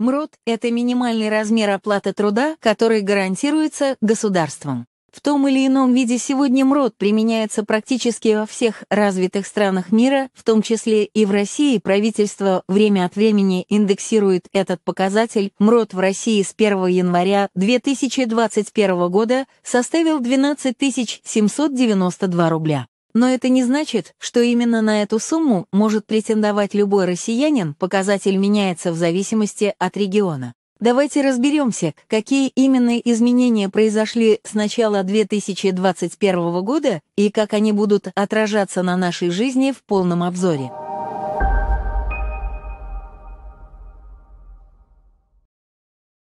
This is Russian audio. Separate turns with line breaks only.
МРОД – это минимальный размер оплаты труда, который гарантируется государством. В том или ином виде сегодня МРОД применяется практически во всех развитых странах мира, в том числе и в России. Правительство время от времени индексирует этот показатель. МРОД в России с 1 января 2021 года составил 12 792 рубля. Но это не значит, что именно на эту сумму может претендовать любой россиянин, показатель меняется в зависимости от региона. Давайте разберемся, какие именно изменения произошли с начала 2021 года и как они будут отражаться на нашей жизни в полном обзоре.